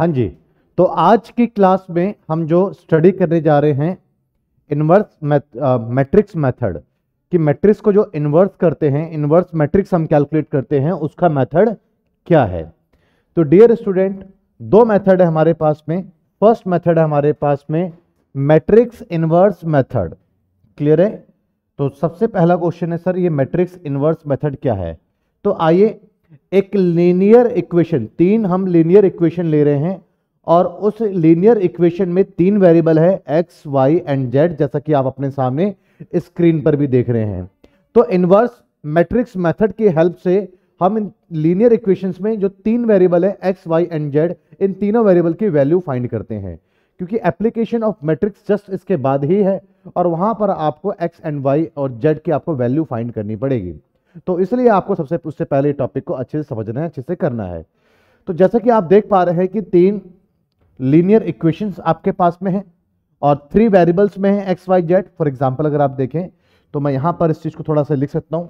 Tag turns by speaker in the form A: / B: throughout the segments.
A: हाँ जी तो आज की क्लास में हम जो स्टडी करने जा रहे हैं इनवर्स मैट्रिक्स मेथड कि मैट्रिक्स को जो इनवर्स करते हैं इनवर्स मैट्रिक्स हम कैलकुलेट करते हैं उसका मेथड क्या है तो डियर स्टूडेंट दो मेथड है हमारे पास में फर्स्ट मेथड है हमारे पास में मैट्रिक्स इनवर्स मेथड क्लियर है तो सबसे पहला क्वेश्चन है सर ये मैट्रिक्स इनवर्स मेथड क्या है तो आइए एक लीनियर इक्वेशन तीन हम लीनियर इक्वेशन ले रहे हैं और उस लीनियर इक्वेशन में तीन वेरिएबल है एक्स वाई एंड जेड जैसा कि आप अपने सामने स्क्रीन पर भी देख रहे हैं तो इनवर्स मैट्रिक्स मेथड की हेल्प से हम इन लीनियर इक्वेशंस में जो तीन वेरिएबल है एक्स वाई एंड जेड इन तीनों वेरिएबल की वैल्यू फाइंड करते हैं क्योंकि एप्लीकेशन ऑफ मैट्रिक्स जस्ट इसके बाद ही है और वहां पर आपको एक्स एंड वाई और जेड की आपको वैल्यू फाइंड करनी पड़ेगी तो इसलिए आपको सबसे उससे पहले टॉपिक को अच्छे से समझना है अच्छे से करना है तो जैसा कि आप देख पा रहे हैं कि तीन लीनियर इक्वेशंस आपके पास में है और थ्री वेरिएबल्स में है X Y Z for example अगर आप देखें तो मैं यहां पर इस चीज को थोड़ा सा लिख सकता हूं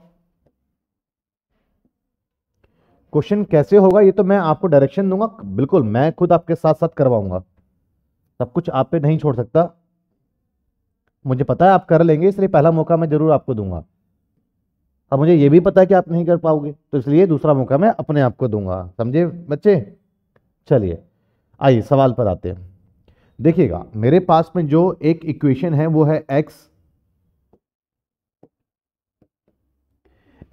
A: क्वेश्चन कैसे होगा ये तो मैं आपको डायरेक्शन दूंगा बिल्कुल मैं खुद आपके साथ साथ करवाऊंगा सब कुछ आप पे नहीं छोड़ सकता मुझे पता है आप कर लेंगे इसलिए पहला मौका मैं जरूर आपको दूंगा अब मुझे ये भी पता है कि आप नहीं कर पाओगे तो इसलिए दूसरा मौका मैं अपने आप को दूंगा समझे बच्चे चलिए आइए सवाल पर आते हैं देखिएगा मेरे पास में जो एक इक्वेशन है वो है एक्स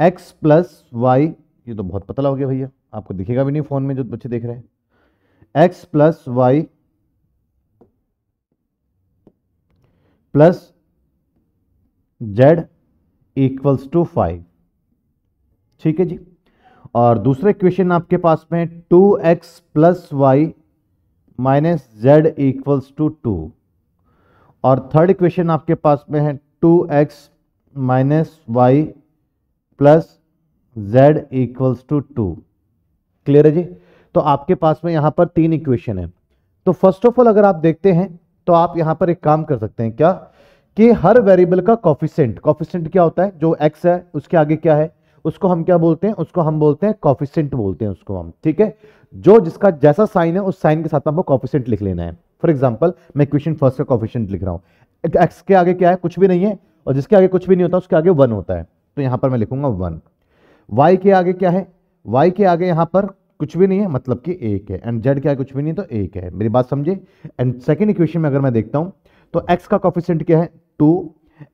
A: एक्स प्लस वाई ये तो बहुत पतला हो गया भैया आपको दिखेगा भी नहीं फोन में जो बच्चे देख रहे हैं X plus Y plus Z equals to five ठीक है जी और दूसरे क्वेश्चन आपके पास में two X plus Y minus Z equals to two और थर्ड क्वेश्चन आपके पास में है two X minus Y plus Z equals to two clear है जी तो आपके पास में यहां पर तीन इक्वेशन है तो फर्स्ट ऑफ ऑल अगर आप देखते हैं तो आप यहां पर एक काम कर सकते हैं क्या कि हर वेरिएबल का कॉफिशेंट कॉफिशेंट क्या होता है जो एक्स है उसके आगे क्या है उसको हम क्या बोलते हैं उसको हम बोलते हैं कॉफिशेंट बोलते हैं उसको हम ठीक है जो जिसका जैसा साइन है उस साइन के साथ आपको कॉफिशेंट लिख लेना है फॉर एग्जाम्पल मैं क्वेश्चन फर्स्ट का कॉफिशेंट लिख रहा हूँ एक्स के आगे क्या है कुछ भी नहीं है और जिसके आगे कुछ भी नहीं होता उसके आगे वन होता है तो यहाँ पर मैं लिखूंगा वन वाई के आगे क्या है वाई के आगे यहाँ पर कुछ भी नहीं है मतलब कि एक है एंड जेड क्या आगे कुछ भी नहीं है तो एक है मेरी बात समझे एंड सेकेंड इक्वेशन में अगर मैं देखता हूँ तो एक्स का कॉफिशेंट क्या है टू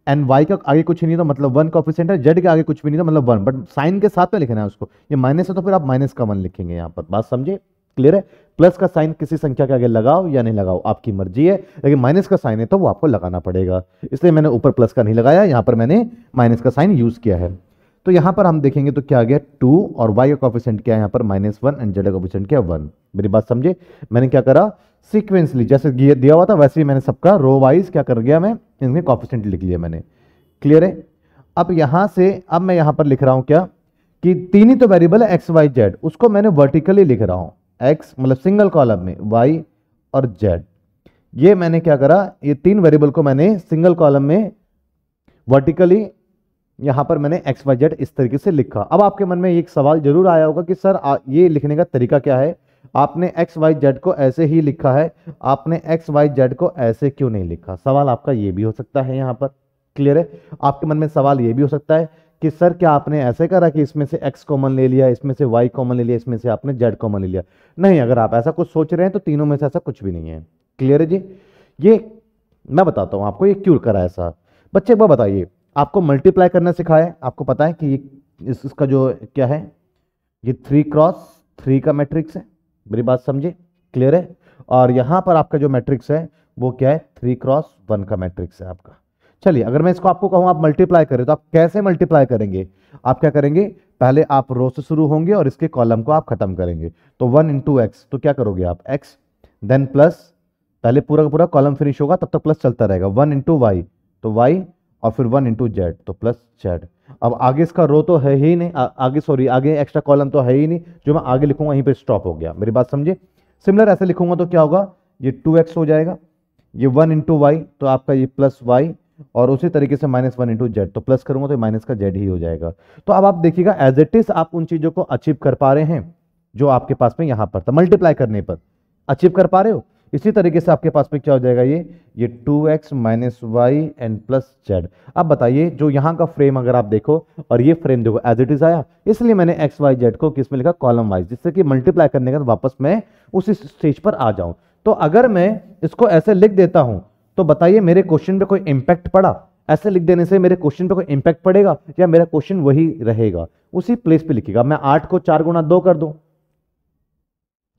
A: एंड वाई का आगे कुछ नहीं था मतलब वन कॉफिशेंट है जेड के आगे कुछ भी नहीं था मतलब वन बट साइन के साथ में लिखना है उसको ये माइनस है तो फिर आप माइनस का वन लिखेंगे यहाँ पर बात समझे क्लियर है प्लस का साइन किसी संख्या के आगे लगाओ या नहीं लगाओ आपकी मर्जी है लेकिन माइनस का साइन है तो वो आपको लगाना पड़ेगा इसलिए मैंने ऊपर प्लस का नहीं लगाया यहाँ पर मैंने माइनस का साइन यूज़ किया है तो यहाँ पर हम देखेंगे तो क्या आ गया टू और वाई का कॉफिशेंट क्या है यहाँ पर माइनस वन एंड जेड का कॉफिशेंट क्या वन मेरी बात समझे मैंने क्या करा सिक्वेंसली जैसे दिया हुआ था वैसे ही मैंने सबका रो वाइज क्या कर गया मैं इनमें कॉपिशेंट लिख लिया मैंने क्लियर है अब यहाँ से अब मैं यहाँ पर लिख रहा हूँ क्या कि तीन ही तो वेरिएबल है एक्स वाई जेड उसको मैंने वर्टिकली लिख रहा हूँ एक्स मतलब सिंगल कॉलम में वाई और जेड ये मैंने क्या करा ये तीन वेरिएबल को मैंने सिंगल कॉलम में वर्टिकली यहाँ पर मैंने एक्स वाई जेड इस तरीके से लिखा अब आपके मन में एक सवाल जरूर आया होगा कि सर ये लिखने का तरीका क्या है आपने एक्स वाई जेड को ऐसे ही लिखा है आपने एक्स वाई जेड को ऐसे क्यों नहीं लिखा सवाल आपका ये भी हो सकता है यहाँ पर क्लियर है आपके मन में सवाल ये भी हो सकता है कि सर क्या आपने ऐसे करा कि इसमें से x कॉमन ले लिया इसमें से y कॉमन ले लिया इसमें से आपने z कॉमन ले लिया नहीं अगर आप ऐसा कुछ सोच रहे हैं तो तीनों में से ऐसा कुछ भी नहीं है क्लियर है जी ये मैं बताता हूँ आपको ये क्यों करा ऐसा बच्चे एक बार बताइए आपको मल्टीप्लाई करना सिखाया आपको पता है कि इस, इसका जो क्या है ये थ्री क्रॉस थ्री का मैट्रिक्स है मेरी बात समझे क्लियर है और यहां पर आपका जो मैट्रिक्स है वो क्या है थ्री क्रॉस वन का मैट्रिक्स है आपका चलिए अगर मैं इसको आपको कहूं आप मल्टीप्लाई करें तो आप कैसे मल्टीप्लाई करेंगे आप क्या करेंगे पहले आप रो से शुरू होंगे और इसके कॉलम को आप खत्म करेंगे तो वन इंटू एक्स तो क्या करोगे आप एक्स देन प्लस पहले पूरा का पूरा कॉलम फिनिश होगा तब तक प्लस चलता रहेगा वन इंटू वाई तो वाई और फिर वन इंटू जेड तो प्लस जेड अब आगे इसका रो तो है ही नहीं आ, आगे सॉरी आगे एक्स्ट्रा कॉलम तो है ही नहीं जो मैं आगे लिखूंगा यहीं पर स्टॉप हो गया मेरी बात समझे सिमिलर ऐसे लिखूंगा तो क्या होगा ये टू एक्स हो जाएगा ये वन इंटू वाई तो आपका ये प्लस वाई और उसी तरीके से माइनस वन इंटू जेड तो प्लस करूंगा तो माइनस का जेड ही हो जाएगा तो अब आप देखिएगा एज इट इज आप उन चीज़ों को अचीव कर पा रहे हैं जो आपके पास में यहाँ पर था मल्टीप्लाई करने पर अचीव कर पा रहे हो इसी तरीके से आपके पास में क्या हो जाएगा ये ये two X minus Y and plus Z अब बताइए जो यहाँ का फ्रेम अगर आप देखो और ये फ्रेम देखो एज इट इज आया इसलिए मैंने एक्स वाई जेड को किस में लिखा कॉलम वाइज जिससे कि मल्टीप्लाई करने के बाद वापस मैं उसी स्टेज पर आ जाऊं तो अगर मैं इसको ऐसे लिख देता हूँ तो बताइए मेरे क्वेश्चन पे कोई इम्पैक्ट पड़ा ऐसे लिख देने से मेरे क्वेश्चन पे कोई इम्पैक्ट पड़ेगा या मेरा क्वेश्चन वही रहेगा उसी प्लेस पे लिखेगा मैं आठ को चार गुना दो कर दू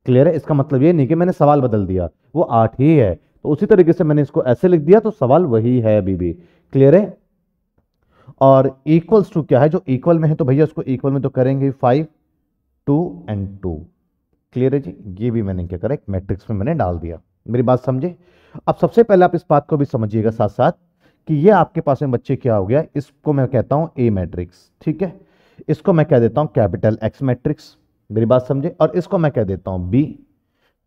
A: क्लियर है इसका मतलब ये नहीं कि मैंने सवाल बदल दिया वो आठ ही है तो उसी तरीके से मैंने इसको ऐसे लिख दिया तो सवाल वही है अभी भी क्लियर है और इक्वल्स टू क्या है जो इक्वल में है तो भैया उसको इक्वल में तो करेंगे five two and two clear है जी ये भी मैंने क्या करा एक मैट्रिक्स में मैंने डाल दिया मेरी बात समझे अब सबसे पहले आप इस बात को भी समझिएगा साथ साथ कि ये आपके पास में बच्चे क्या हो गया इसको मैं कहता हूँ ए मैट्रिक्स ठीक है इसको मैं कह देता हूँ कैपिटल एक्स मैट्रिक्स मेरी बात समझे और इसको मैं कह देता हूँ बी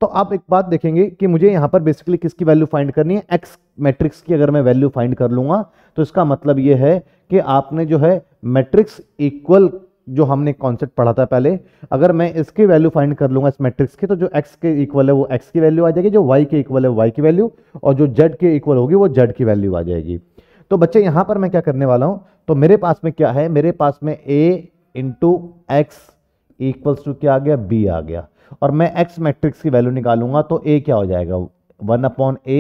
A: तो आप एक बात देखेंगे कि मुझे यहां पर बेसिकली किसकी वैल्यू फाइंड करनी है एक्स मैट्रिक्स की अगर मैं वैल्यू फाइंड कर लूंगा तो इसका मतलब यह है कि आपने जो है मैट्रिक्स इक्वल जो हमने कॉन्सेप्ट पढ़ा था पहले अगर मैं इसकी वैल्यू फाइंड कर लूंगा इस मैट्रिक्स की तो जो एक्स के इक्वल है वो एक्स की वैल्यू आ जाएगी जो वाई के इक्वल है वाई की वैल्यू और जो जेड के इक्वल होगी वो जेड की वैल्यू आ जाएगी तो बच्चे यहां पर मैं क्या करने वाला हूं तो मेरे पास में क्या है मेरे पास में A into X equals to क्या आ गया बी आ गया और मैं एक्स मैट्रिक्स की वैल्यू निकालूंगा तो ए क्या हो जाएगा one upon A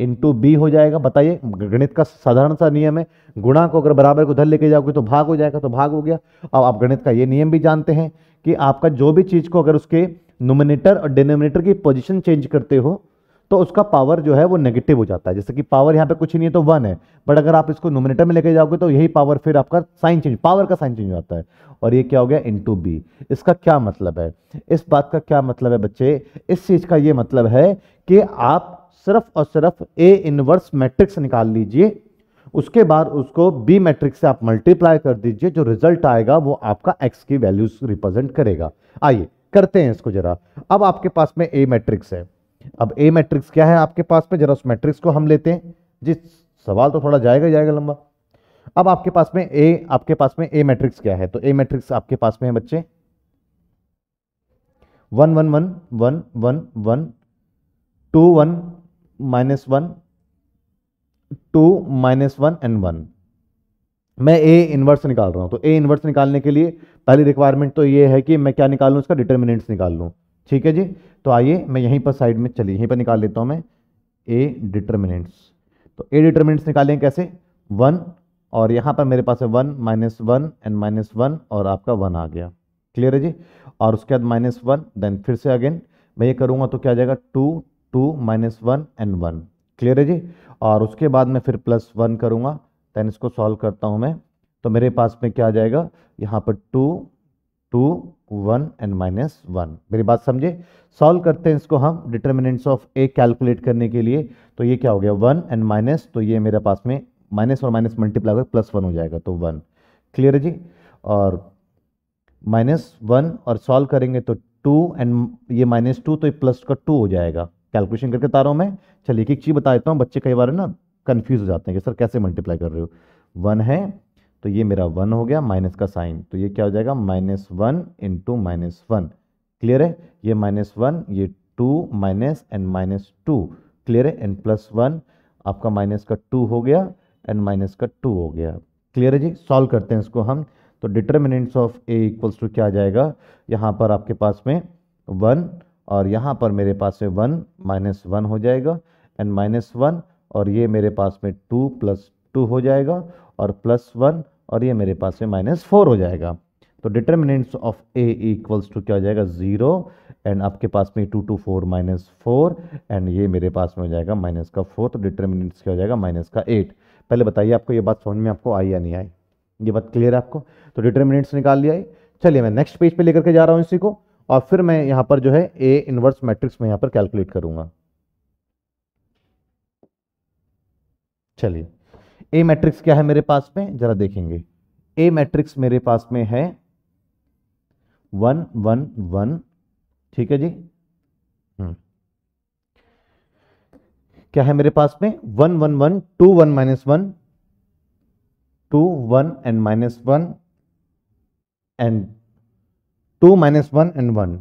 A: into B हो जाएगा बताइए गणित का साधारण सा नियम है गुणा को अगर बराबर को उधर लेके जाओगे तो भाग हो जाएगा तो भाग हो गया अब आप गणित का ये नियम भी जानते हैं कि आपका जो भी चीज़ को अगर उसके नोमिनेटर और डिनोमिनेटर की पोजिशन चेंज करते हो तो उसका पावर जो है वो नेगेटिव हो जाता है जैसे कि पावर यहाँ पे कुछ नहीं है तो वन है बट अगर आप इसको नोमिनेटर में लेके जाओगे तो यही पावर फिर आपका साइन चेंज पावर का साइन चेंज हो जाता है और ये क्या हो गया इंटू बी इसका क्या मतलब है इस बात का क्या मतलब है बच्चे इस चीज़ का ये मतलब है कि आप सिर्फ और सिर्फ ए इनवर्स मैट्रिक्स निकाल लीजिए उसके बाद उसको बी मैट्रिक्स से आप मल्टीप्लाई कर दीजिए जो रिजल्ट आएगा वो आपका एक्स की वैल्यूज रिप्रेजेंट करेगा आइए करते हैं इसको जरा अब आपके पास में ए मैट्रिक्स है अब ए मैट्रिक्स क्या है आपके पास में जरा उस मैट्रिक्स को हम लेते हैं जी सवाल तो थोड़ा जाएगा जाएगा लंबा अब आपके पास में ए आपके पास में ए मैट्रिक्स क्या है तो ए मैट्रिक्स आपके पास में है बच्चे one one one one one one two one minus one two minus one and one मैं ए इन्वर्स निकाल रहा हूं तो ए इन्वर्स निकालने के लिए पहली रिक्वायरमेंट तो ये है कि मैं क्या निकाल लूँ इसका डिटर्मिनेंट्स निकाल लूँ ठीक है जी तो आइए मैं यहीं पर साइड में चलिए यहीं पर निकाल लेता हूँ मैं ए डिटर्मिनेंट्स तो ए डिटर्मिनेंट्स निकालें कैसे वन और यहाँ पर मेरे पास है one minus one and minus one और आपका वन आ गया क्लियर है जी और उसके बाद माइनस वन देन फिर से अगेन मैं ये करूँगा तो क्या आ जाएगा two two minus one and one clear है जी और उसके बाद मैं फिर प्लस वन करूँगा दैन इसको सॉल्व करता हूँ मैं तो मेरे पास में क्या आ जाएगा यहाँ पर two two one and minus one मेरी बात समझे सॉल्व करते हैं इसको हम डिटर्मिनेंट्स ऑफ ए कैलकुलेट करने के लिए तो ये क्या हो गया वन एंड माइनस तो ये मेरे पास में माइनस और माइनस मल्टीप्लाई होकर प्लस वन हो जाएगा तो वन क्लियर है जी और माइनस वन और सॉल्व करेंगे तो टू एंड ये माइनस टू तो ये प्लस का टू हो जाएगा कैलकुलेशन करके बता रहा हूँ मैं चलिए एक चीज़ बता देता हूँ बच्चे कई बार ना कन्फ्यूज़ हो जाते हैं कि सर कैसे मल्टीप्लाई कर रहे हो वन है तो ये मेरा वन हो गया माइनस का साइन तो ये क्या हो जाएगा minus one into minus one clear है ये माइनस वन ये two minus and minus two clear है एंड प्लस वन आपका माइनस का टू हो गया एंड माइनस का टू हो गया क्लियर है जी सॉल्व करते हैं इसको हम तो determinants of A equals to क्या आ जाएगा यहाँ पर आपके पास में वन और यहाँ पर मेरे पास में वन माइनस वन हो जाएगा एंड माइनस वन और ये मेरे पास में टू प्लस टू हो जाएगा और प्लस वन और ये मेरे पास में माइनस फोर हो जाएगा तो determinants of A equals to क्या हो जाएगा ज़ीरो एंड आपके पास में two two four minus four and ये मेरे पास में हो जाएगा माइनस का फोर तो डिटर्मिनेंट्स क्या हो जाएगा माइनस का एट पहले बताइए आपको ये बात समझ में आपको आई या नहीं आई ये बात क्लियर है आपको तो डिटर्मिनेंट्स निकाल लिया है चलिए मैं नेक्स्ट पेज पे लेकर के जा रहा हूँ इसी को और फिर मैं यहाँ पर जो है ए इनवर्स मैट्रिक्स में यहाँ पर कैलकुलेट करूँगा चलिए ए मैट्रिक्स क्या है मेरे पास में जरा देखेंगे ए मैट्रिक्स मेरे पास में है वन वन वन ठीक है जी हम्म। क्या है मेरे पास में one one one two one minus one two one and minus one and two minus one and one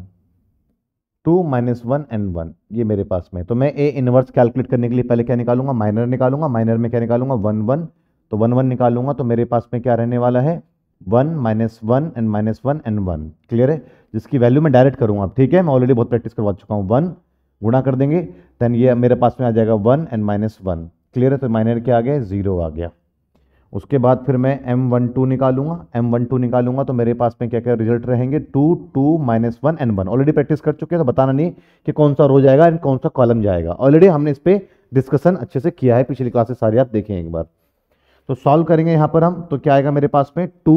A: two minus one and one ये मेरे पास में तो मैं ए इन्वर्स कैलकुलेट करने के लिए पहले क्या निकालूंगा माइनर निकालूंगा माइनर में क्या निकालूंगा वन वन तो वन वन निकालूंगा तो मेरे पास में क्या रहने वाला है one minus one and minus one and one clear है जिसकी वैल्यू मैं डायरेक्ट करूँगा ठीक है मैं ऑलरेडी बहुत प्रैक्टिस करवा चुका हूँ वन गुणा कर देंगे देन ये मेरे पास में आ जाएगा one and minus one clear है तो माइनर क्या आ गया जीरो आ गया उसके बाद फिर मैं एम वन टू निकालूंगा एम वन टू निकालूंगा तो मेरे पास में क्या क्या रिजल्ट रहेंगे two two minus one and one already practice कर चुके हैं तो बताना नहीं कि कौन सा रो जाएगा एंड कौन सा कॉलम जाएगा ऑलरेडी हमने इस पर डिस्कशन अच्छे से किया है पिछली क्लासेस सारी आप देखें एक बार तो सॉल्व करेंगे यहाँ पर हम तो क्या आएगा मेरे पास में टू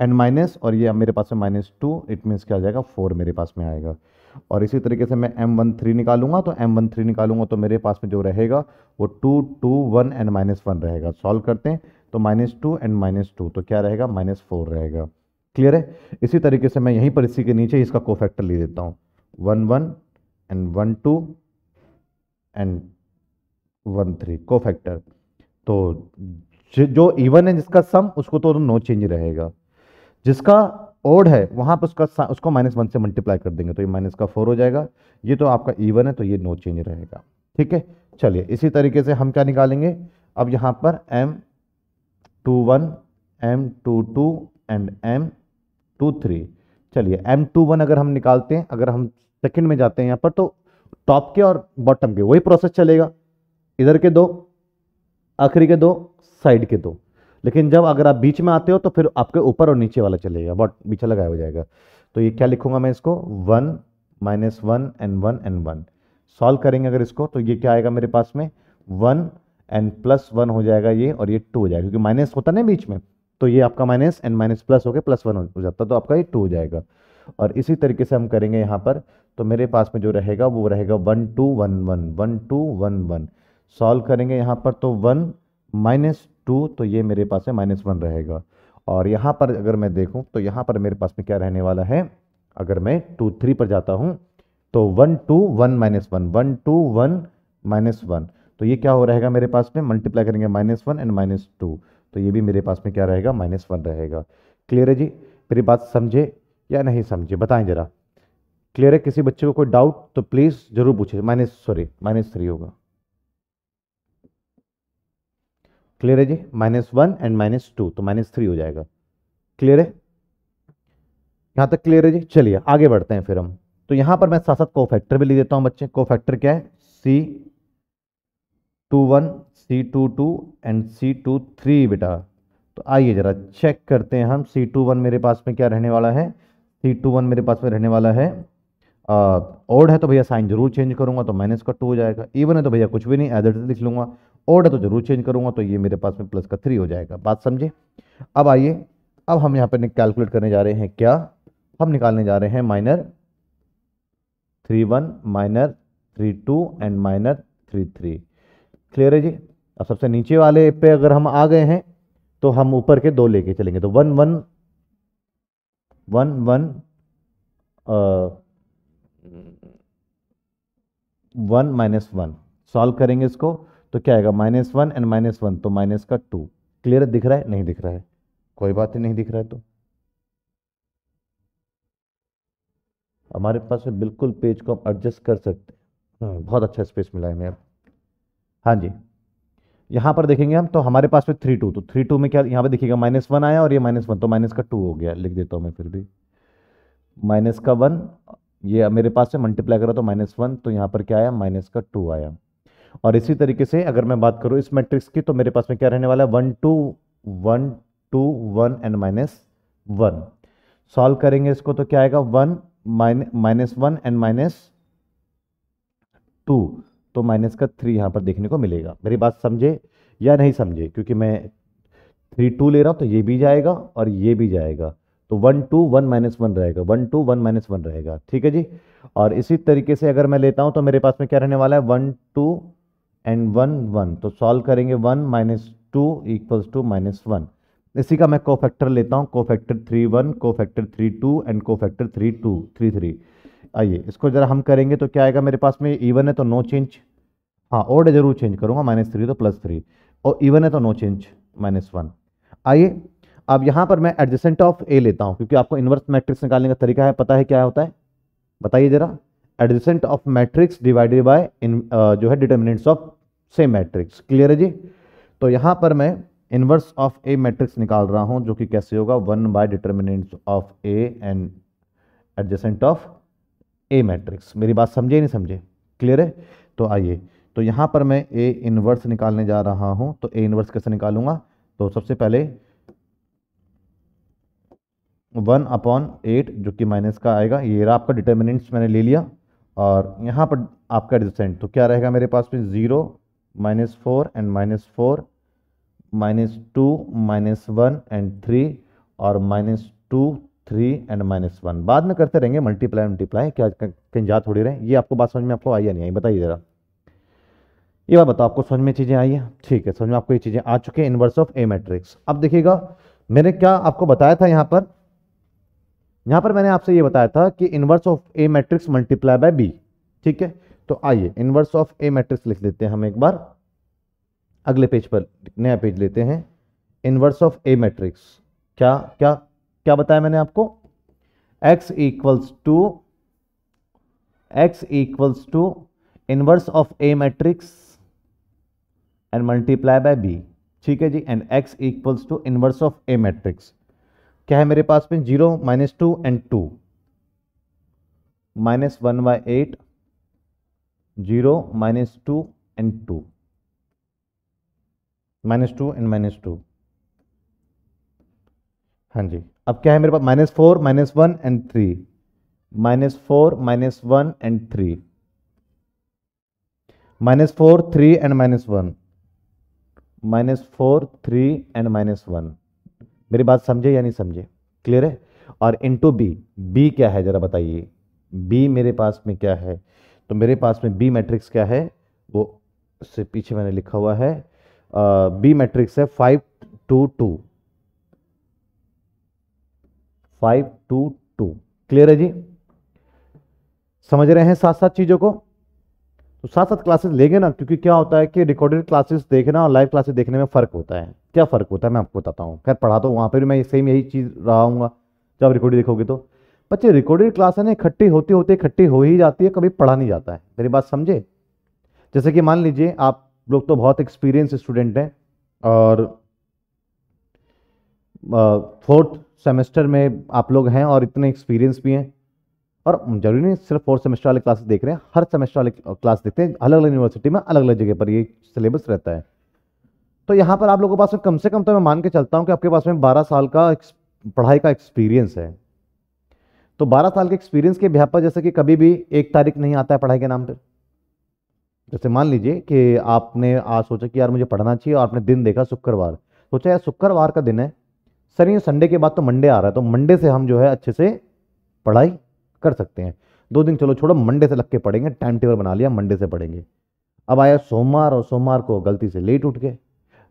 A: एंड माइनस और ये मेरे पास में माइनस टू इट मीन्स क्या आ जाएगा फोर मेरे पास में आएगा और इसी तरीके से मैं एम वन थ्री निकालूंगा तो एम वन थ्री निकालूंगा तो मेरे पास में जो रहेगा वो two two one and minus one रहेगा सॉल्व करते हैं तो minus two and minus two तो क्या रहेगा माइनस फोर रहेगा क्लियर है इसी तरीके से मैं यहीं पर इसी के नीचे इसका कोफैक्टर ले देता हूँ one one and one two and one three cofactor तो जो इवन है जिसका सम उसको तो नो चेंज रहेगा जिसका ओड है वहाँ पर उसका उसको माइनस वन से मल्टीप्लाई कर देंगे तो ये माइनस का फोर हो जाएगा ये तो आपका ईवन है तो ये नो चेंज रहेगा ठीक है चलिए इसी तरीके से हम क्या निकालेंगे अब यहाँ पर M two one M two two and M two three चलिए एम टू वन अगर हम निकालते हैं अगर हम सेकंड में जाते हैं यहाँ पर तो टॉप के और बॉटम के वही प्रोसेस चलेगा इधर के दो आखिरी के दो साइड के दो लेकिन जब अगर आप बीच में आते हो तो फिर आपके ऊपर और नीचे वाला चलेगा बॉट पीछे लगाया हो जाएगा तो ये क्या लिखूंगा मैं इसको one minus one and one and one solve करेंगे अगर इसको तो ये क्या आएगा मेरे पास में वन एंड प्लस वन हो जाएगा ये और ये टू हो जाएगा क्योंकि माइनस होता ना बीच में तो ये आपका माइनस एंड माइनस प्लस हो गया प्लस वन हो जाता तो आपका ये टू हो जाएगा और इसी तरीके से हम करेंगे यहाँ पर तो मेरे पास में जो रहेगा वो रहेगा one two one one one two one one solve करेंगे यहाँ पर तो वन माइनस टू तो ये मेरे पास में माइनस वन रहेगा और यहाँ पर अगर मैं देखूँ तो यहाँ पर मेरे पास में क्या रहने वाला है अगर मैं टू थ्री पर जाता हूँ तो one two one minus one one two one minus one तो ये क्या हो रहेगा मेरे पास में मल्टीप्लाई करेंगे minus one and minus two तो ये भी मेरे पास में क्या रहेगा माइनस वन रहेगा क्लियर है जी मेरी बात समझे या नहीं समझे बताएं ज़रा क्लियर है किसी बच्चे को कोई डाउट तो प्लीज़ ज़रूर पूछे माइनस सॉरी माइनस थ्री होगा क्लियर है जी minus one and minus two तो माइनस थ्री हो जाएगा क्लियर है यहाँ तक क्लियर है जी चलिए आगे बढ़ते हैं फिर हम तो यहाँ पर मैं साथ साथ को फैक्टर भी ले देता हूँ बच्चे को फैक्टर क्या है C two one C two two and C two three बेटा तो आइए ज़रा चेक करते हैं हम सी टू वन मेरे पास में क्या रहने वाला है सी टू वन मेरे पास में रहने वाला है ओड है तो भैया साइन जरूर चेंज करूंगा तो माइनस का टू हो जाएगा इवन है तो भैया कुछ भी नहीं एज लिख लूंगा ओड है तो जरूर चेंज करूंगा तो ये मेरे पास में प्लस का थ्री हो जाएगा बात समझे अब आइए अब हम यहाँ पर कैलकुलेट करने जा रहे हैं क्या हम निकालने जा रहे हैं minor three one minor three two and minor three three clear है जी अब सबसे नीचे वाले पे अगर हम आ गए हैं तो हम ऊपर के दो लेके चलेंगे तो one one one one one minus one solve करेंगे इसको तो क्या आएगा minus one and minus one तो माइनस का टू क्लियर दिख रहा है नहीं दिख रहा है कोई बात ही नहीं दिख रहा है तो हमारे पास में बिल्कुल पेज को हम एडजस्ट कर सकते हैं हाँ, बहुत अच्छा स्पेस मिला है मैं अब हाँ जी यहाँ पर देखेंगे हम तो हमारे पास में थ्री टू तो थ्री टू में क्या यहाँ पे देखिएगा माइनस वन आया और ये माइनस वन तो माइनस का टू हो गया लिख देता हूँ मैं फिर भी माइनस का वन ये मेरे पास में मल्टीप्लाई करा तो माइनस वन तो यहाँ पर क्या आया माइनस का टू आया और इसी तरीके से अगर मैं बात करूँ इस मैट्रिक्स की तो मेरे पास में क्या रहने वाला है one two one two one and minus one solve करेंगे इसको तो क्या आएगा one minus one and minus two तो माइनस का थ्री यहाँ पर देखने को मिलेगा मेरी बात समझे या नहीं समझे क्योंकि मैं थ्री टू ले रहा हूँ तो ये भी जाएगा और ये भी जाएगा तो one two one minus one रहेगा one two one minus one रहेगा ठीक है जी और इसी तरीके से अगर मैं लेता हूँ तो मेरे पास में क्या रहने वाला है one two and one one तो सॉल्व करेंगे one minus two equals to minus one इसी का मैं को फैक्टर लेता हूँ cofactor three one cofactor three two and cofactor three two three three आइए इसको ज़रा हम करेंगे तो क्या आएगा मेरे पास में इवन है तो नो चेंज हाँ ओड जरूर चेंज करूँगा माइनस थ्री तो प्लस थ्री और इवन है तो नो चेंज माइनस वन आइए अब यहाँ पर मैं एडजसेंट ऑफ ए लेता हूँ क्योंकि आपको इन्वर्स मैट्रिक्स निकालने का तरीका है पता है क्या होता है बताइए ज़रा adjacent of matrix divided by इन जो है determinants of same matrix clear है जी तो यहाँ पर मैं इन्वर्स ऑफ ए मैट्रिक्स निकाल रहा हूँ जो कि कैसे होगा one by determinants of A and adjacent of A matrix मेरी बात समझे नहीं समझे क्लियर है तो आइए तो यहाँ पर मैं ए इन्वर्स निकालने जा रहा हूँ तो ए इन्वर्स कैसे निकालूंगा तो सबसे पहले वन अपॉन एट जो कि माइनस का आएगा ये रहा आपका डिटर्मिनेंट्स मैंने ले लिया और यहाँ पर आपका डिसेंट तो क्या रहेगा मेरे पास में zero minus four and minus four minus two minus one and three और minus two three and minus one बाद में करते रहेंगे मल्टीप्लाई मल्टीप्लाई क्या कहीं जा थोड़ी रहे ये आपको बात समझ में आपको आई या नहीं आई बताइए जरा ये बात बताओ आपको समझ में चीज़ें आई है ठीक है समझ में आपको ये चीज़ें आ चुकी हैं इनवर्स ऑफ ए मैट्रिक्स अब देखिएगा मैंने क्या आपको बताया था यहाँ पर यहाँ पर मैंने आपसे ये बताया था कि inverse of A matrix multiply by B ठीक है तो आइए इनवर्स ऑफ ए मैट्रिक्स लिख देते हैं हम एक बार अगले पेज पर नया पेज लेते हैं इनवर्स ऑफ ए मैट्रिक्स क्या क्या क्या बताया मैंने आपको X equals to X equals to inverse of A matrix and multiply by B ठीक है जी and X equals to inverse of A matrix क्या है मेरे पास में zero minus two and two minus one by eight zero minus two and two minus two and minus two हाँ जी अब क्या है मेरे पास minus four minus one and three minus four minus one and three minus four three and minus one minus four three and minus one मेरी बात समझे या नहीं समझे क्लियर है और इंटू बी बी क्या है जरा बताइए बी मेरे पास में क्या है तो मेरे पास में बी मैट्रिक्स क्या है वो उससे पीछे मैंने लिखा हुआ है बी मैट्रिक्स है five two two five two two clear है जी समझ रहे हैं सात सात चीज़ों को तो साथ साथ क्लासेस लेंगे ना क्योंकि क्या होता है कि रिकॉर्डेड क्लासेस देखना और लाइव क्लासेस देखने में फ़र्क होता है क्या फ़र्क होता है मैं आपको बताता हूँ खैर पढ़ा तो वहाँ पर भी मैं सेम यही चीज़ रहा हूँ जब रिकॉर्डिंग देखोगे तो बच्चे रिकॉर्डेड क्लास है ना इकट्ठी होते होते इकट्ठी हो ही जाती है कभी पढ़ा नहीं जाता है मेरी बात समझे जैसे कि मान लीजिए आप लोग तो बहुत एक्सपीरियंस स्टूडेंट हैं और फोर्थ सेमेस्टर में आप लोग हैं और इतने एक्सपीरियंस भी हैं और जरूरी नहीं सिर्फ फोर्थ सेमेस्टर वाले क्लासेस देख रहे हैं हर सेमेस्टर वाले क्लास देखते हैं अलग अलग यूनिवर्सिटी में अलग अलग जगह पर ये सिलेबस रहता है तो यहाँ पर आप लोगों के पास में कम से कम तो मैं मान के चलता हूँ कि आपके पास में बारह साल का पढ़ाई का एक्सपीरियंस है तो बारह साल के एक्सपीरियंस के बिहार पर जैसे कि कभी भी एक तारीख नहीं आता है पढ़ाई के नाम पर जैसे मान लीजिए कि आपने आज सोचा कि यार मुझे पढ़ना चाहिए और आपने दिन देखा शुक्रवार सोचा यार शुक्रवार का दिन है सर ये संडे के बाद तो मंडे आ रहा है तो मंडे से हम जो है अच्छे से पढ़ाई कर सकते हैं दो दिन चलो छोड़ो मंडे से लग के पढ़ेंगे टाइम टेबल बना लिया मंडे से पढ़ेंगे अब आया सोमवार और सोमवार को गलती से लेट उठ गए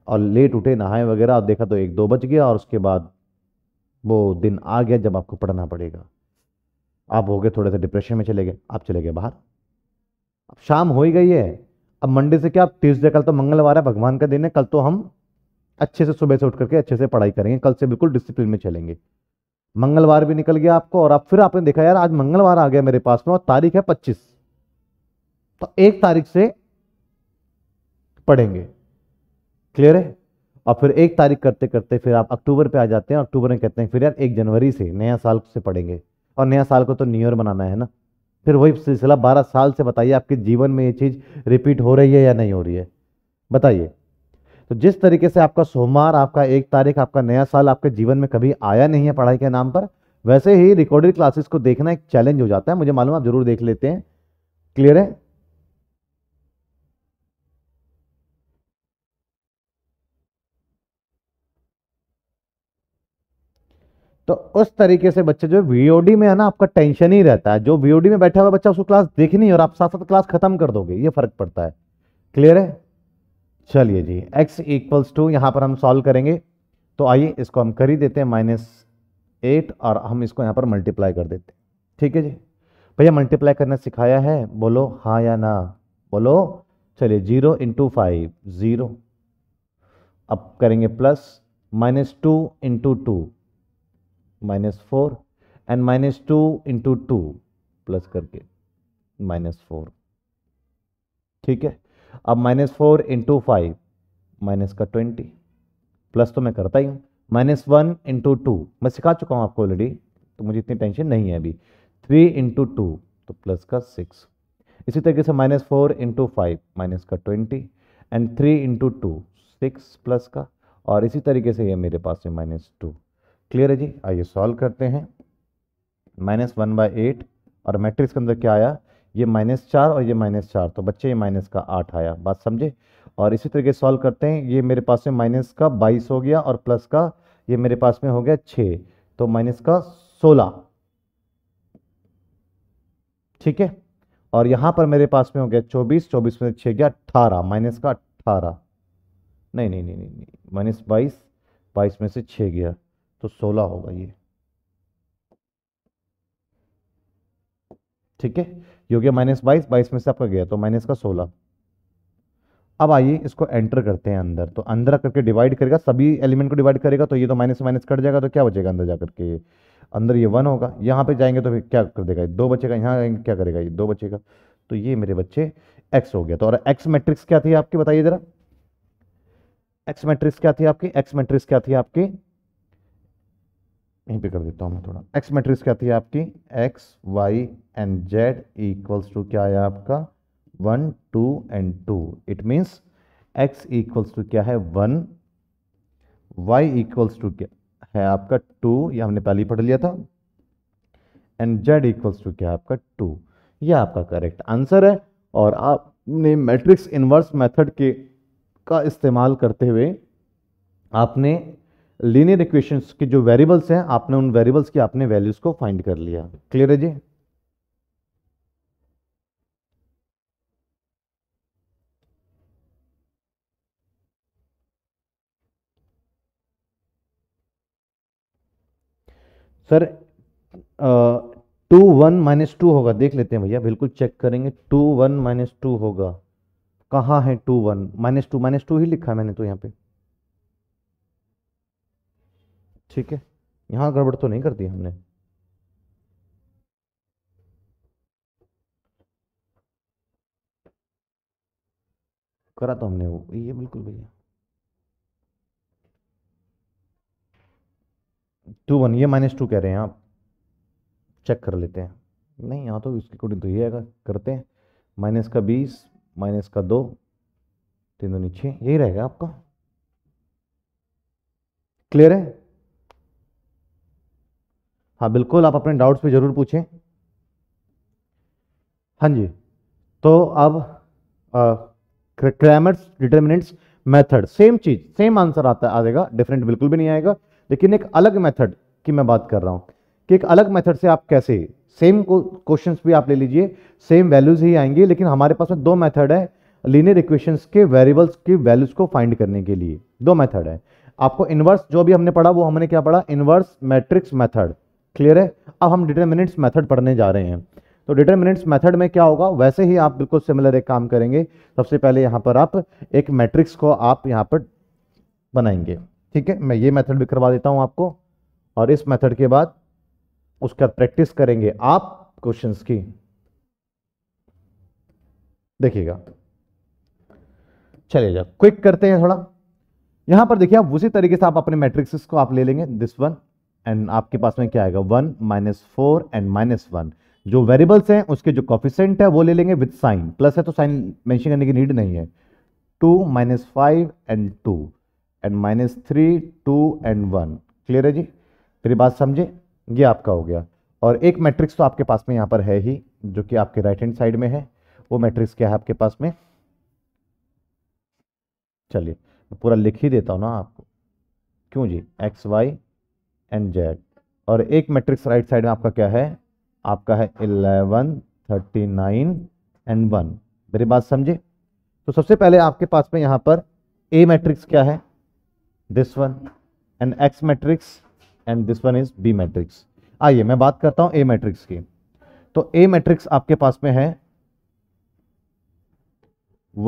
A: और लेट उठे नहाए वगैरह आप देखा तो एक दो बज गया और उसके बाद वो दिन आ गया जब आपको पढ़ना पड़ेगा आप हो गए थोड़े से डिप्रेशन में चले गए आप चले गए बाहर अब शाम हो ही गई है अब मंडे से क्या ट्यूजडे कल तो मंगलवार है भगवान का दिन है कल तो हम अच्छे से सुबह से उठ करके अच्छे से पढ़ाई करेंगे कल से बिल्कुल डिसिप्लिन में चलेंगे मंगलवार भी निकल गया आपको और आप फिर आपने देखा यार आज मंगलवार आ गया मेरे पास में और तारीख है पच्चीस तो एक तारीख से पढ़ेंगे क्लियर है और फिर एक तारीख करते करते फिर आप अक्टूबर पे आ जाते हैं अक्टूबर में कहते हैं फिर यार एक जनवरी से नया साल से पढ़ेंगे और नया साल को तो न्यू ईयर बनाना है ना फिर वही सिलसिला बारह साल से बताइए आपके जीवन में ये चीज़ रिपीट हो रही है या नहीं हो रही है बताइए तो जिस तरीके से आपका सोमवार आपका एक तारीख आपका नया साल आपके जीवन में कभी आया नहीं है पढ़ाई के नाम पर वैसे ही रिकॉर्डेड क्लासेस को देखना एक चैलेंज हो जाता है मुझे मालूम आप जरूर देख लेते हैं क्लियर है तो उस तरीके से बच्चे जो वीओडी में है ना आपका टेंशन ही रहता है जो वीओडी में बैठा हुआ बच्चा उसको क्लास देखनी और आप साथ साथ क्लास खत्म कर दोगे ये फर्क पड़ता है क्लियर है चलिए जी x इक्वल्स टू यहाँ पर हम सॉल्व करेंगे तो आइए इसको हम कर ही देते हैं माइनस एट और हम इसको यहाँ पर मल्टीप्लाई कर देते हैं ठीक है जी भैया मल्टीप्लाई करना सिखाया है बोलो हाँ या ना बोलो चलिए जीरो इंटू फाइव ज़ीरो अब करेंगे plus minus two into two minus four and minus two into two plus करके माइनस फोर ठीक है अब minus four into five minus का ट्वेंटी प्लस तो मैं करता ही हूँ माइनस वन इंटू टू मैं सिखा चुका हूँ आपको ऑलरेडी तो मुझे इतनी टेंशन नहीं है अभी थ्री इंटू टू तो प्लस का सिक्स इसी तरीके से minus four into five minus का twenty and three into two six plus का और इसी तरीके से ये मेरे पास है माइनस टू क्लियर है जी आइए सॉल्व करते हैं माइनस वन बाई एट और मैट्रिक्स के अंदर क्या आया ये माइनस चार और ये माइनस चार तो बच्चे ये माइनस का आठ आया बात समझे और इसी तरीके सॉल्व करते हैं ये मेरे पास में माइनस का बाईस हो गया और प्लस का ये मेरे पास में हो गया छ तो माइनस का सोलह ठीक है और यहां पर मेरे पास में हो गया चौबीस चौबीस में छ गया अट्ठारह माइनस का अट्ठारह नहीं नहीं नहीं नहीं नहीं माइनस बाईस बाईस में से छ गया तो सोलह होगा ये ठीक है ये हो गया माइनस बाईस बाईस में से आपका गया तो माइनस का सोलह अब आइए इसको एंटर करते हैं अंदर तो अंदर करके डिवाइड करेगा सभी एलिमेंट को डिवाइड करेगा तो ये तो माइनस माइनस कट जाएगा तो क्या बचेगा अंदर जा करके अंदर ये वन होगा यहाँ पे जाएंगे तो फिर क्या कर देगा दो बचेगा यहाँ आएंगे क्या करेगा ये दो बचेगा तो ये मेरे बच्चे एक्स हो गया तो और एक्स मैट्रिक्स क्या थी आपकी बताइए जरा एक्स मैट्रिक्स क्या थी आपकी एक्स मैट्रिक्स क्या थी आपकी यहीं पे कर देता हूँ मैं थोड़ा एक्स मैट्रिक्स क्या थी आपकी X Y and Z equals to क्या आया आपका one two and two it means X equals to क्या है वन वाई इक्वल्स टू क्या है आपका टू ये हमने पहले ही पढ़ लिया था एंड जेड इक्वल्स टू क्या है आपका टू ये आपका करेक्ट आंसर है और आपने मैट्रिक्स इन्वर्स मेथड के का इस्तेमाल करते हुए आपने लीनियर इक्वेशंस के जो वेरिएबल्स हैं आपने उन वेरिएबल्स की आपने वैल्यूज को फाइंड कर लिया क्लियर है जी sir two one minus two होगा देख लेते हैं भैया बिल्कुल चेक करेंगे टू वन माइनस टू होगा कहाँ है two one minus two minus two ही लिखा है मैंने तो यहाँ पे ठीक है यहाँ गड़बड़ तो नहीं कर दी हमने करा तो हमने वो ये बिल्कुल भैया टू वन ये माइनस टू कह रहे हैं आप चेक कर लेते हैं नहीं यहाँ तो इसके अकॉर्डिंग तो ये आएगा करते हैं माइनस का बीस माइनस का दो तीन दो नीचे यही रहेगा आपका क्लियर है हाँ बिल्कुल आप अपने डाउट्स भी ज़रूर पूछें हाँ जी तो अब क्रैमर्स डिटर्मिनेंट्स मेथड सेम चीज सेम आंसर आता आ जाएगा डिफरेंट बिल्कुल भी नहीं आएगा लेकिन एक अलग मेथड की मैं बात कर रहा हूँ कि एक अलग मेथड से आप कैसे सेम क्वेश्चन भी आप ले लीजिए सेम वैल्यूज ही आएंगे लेकिन हमारे पास में दो मेथड है लीनियर इक्वेशंस के वेरिएबल्स की वैल्यूज को फाइंड करने के लिए दो मेथड है आपको इन्वर्स जो भी हमने पढ़ा वो हमने क्या पढ़ा इन्वर्स मैट्रिक्स मेथड क्लियर है अब हम डिटर्मिनेंट्स मेथड पढ़ने जा रहे हैं तो डिटर्मिनेंट्स मेथड में क्या होगा वैसे ही आप बिल्कुल सिमिलर एक काम करेंगे सबसे पहले यहाँ पर आप एक मैट्रिक्स को आप यहाँ पर बनाएंगे ठीक है मैं ये मेथड भी करवा देता हूँ आपको और इस मेथड के बाद उसका प्रैक्टिस करेंगे आप क्वेश्चन की देखिएगा चलिए क्विक करते हैं थोड़ा यहां पर देखिए आप उसी तरीके से आप अपने मैट्रिक्स को आप ले लेंगे दिस वन एंड आपके पास में क्या आएगा one minus four and minus one जो वेरिएबल्स हैं उसके जो कॉफिशेंट है वो ले लेंगे विथ साइन प्लस है तो साइन मैंशन करने की नीड नहीं है two minus five and two and minus three two and one clear है जी मेरी बात समझे ये आपका हो गया और एक मैट्रिक्स तो आपके पास में यहाँ पर है ही जो कि आपके राइट हैंड साइड में है वो मैट्रिक्स क्या है आपके पास में चलिए पूरा लिख ही देता हूँ ना आपको क्यों जी एक्स वाई एंड जेड और एक मैट्रिक्स राइट साइड में आपका क्या है आपका है eleven thirty nine and one मेरी बात समझे तो सबसे पहले आपके पास में यहाँ पर ए मैट्रिक्स क्या है this one and X matrix and this one is B matrix आइए मैं बात करता हूँ ए मैट्रिक्स की तो ए मैट्रिक्स आपके पास में है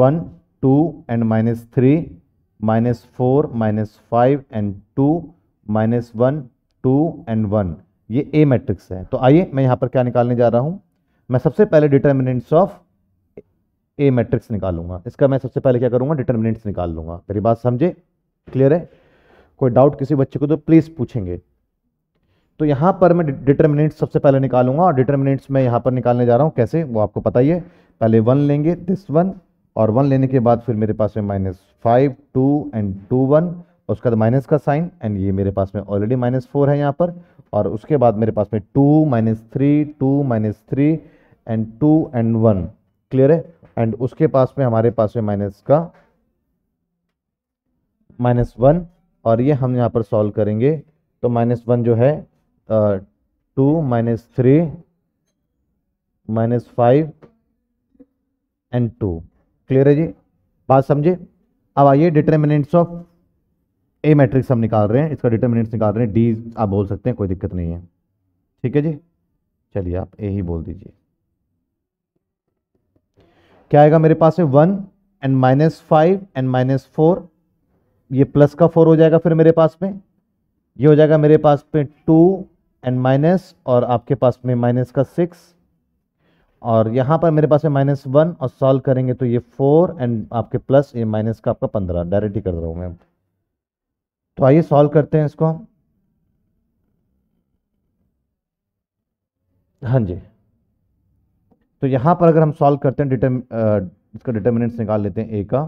A: one two and minus three minus four minus five and two minus one two and one ये ए मैट्रिक्स है तो आइए मैं यहाँ पर क्या निकालने जा रहा हूँ मैं सबसे पहले डिटर्मिनेंट्स ऑफ ए मैट्रिक्स निकालूंगा इसका मैं सबसे पहले क्या करूँगा डिटर्मिनेंट्स निकाल लूंगा मेरी बात समझे क्लियर है कोई डाउट किसी बच्चे को तो प्लीज़ पूछेंगे तो यहाँ पर मैं डिटर्मिनेंट्स सबसे पहले निकालूंगा और डिटर्मिनेंट्स मैं यहाँ पर निकालने जा रहा हूँ कैसे वो आपको पता ही है पहले वन लेंगे दिस वन और वन लेने के बाद फिर मेरे पास में minus five two and two one उसके बाद माइनस का साइन एंड ये मेरे पास में ऑलरेडी माइनस फोर है यहाँ पर और उसके बाद मेरे पास में two minus three two minus three and two and one clear है एंड उसके पास में हमारे पास में माइनस का माइनस वन और ये हम यहाँ पर सॉल्व करेंगे तो माइनस वन जो है two minus three minus five and two clear है जी बात समझे अब आइए डिटर्मिनेंट्स ऑफ ए मैट्रिक्स हम निकाल रहे हैं इसका डिटर्मिनेंट्स निकाल रहे हैं डी आप बोल सकते हैं कोई दिक्कत नहीं है ठीक है जी चलिए आप ए ही बोल दीजिए क्या आएगा मेरे पास है one and minus five and minus four ये प्लस का फोर हो जाएगा फिर मेरे पास में ये हो जाएगा मेरे पास में टू एंड माइनस और आपके पास में माइनस का सिक्स और यहाँ पर मेरे पास है माइनस वन और सॉल्व करेंगे तो ये फोर एंड आपके प्लस ये माइनस का आपका पंद्रह डायरेक्ट ही कर रहा हूँ मैं तो आइए सॉल्व करते हैं इसको हम हाँ जी तो यहाँ पर अगर हम सॉल्व करते हैं डिटर्म इसका डिटर्मिनेंट्स निकाल लेते हैं ए का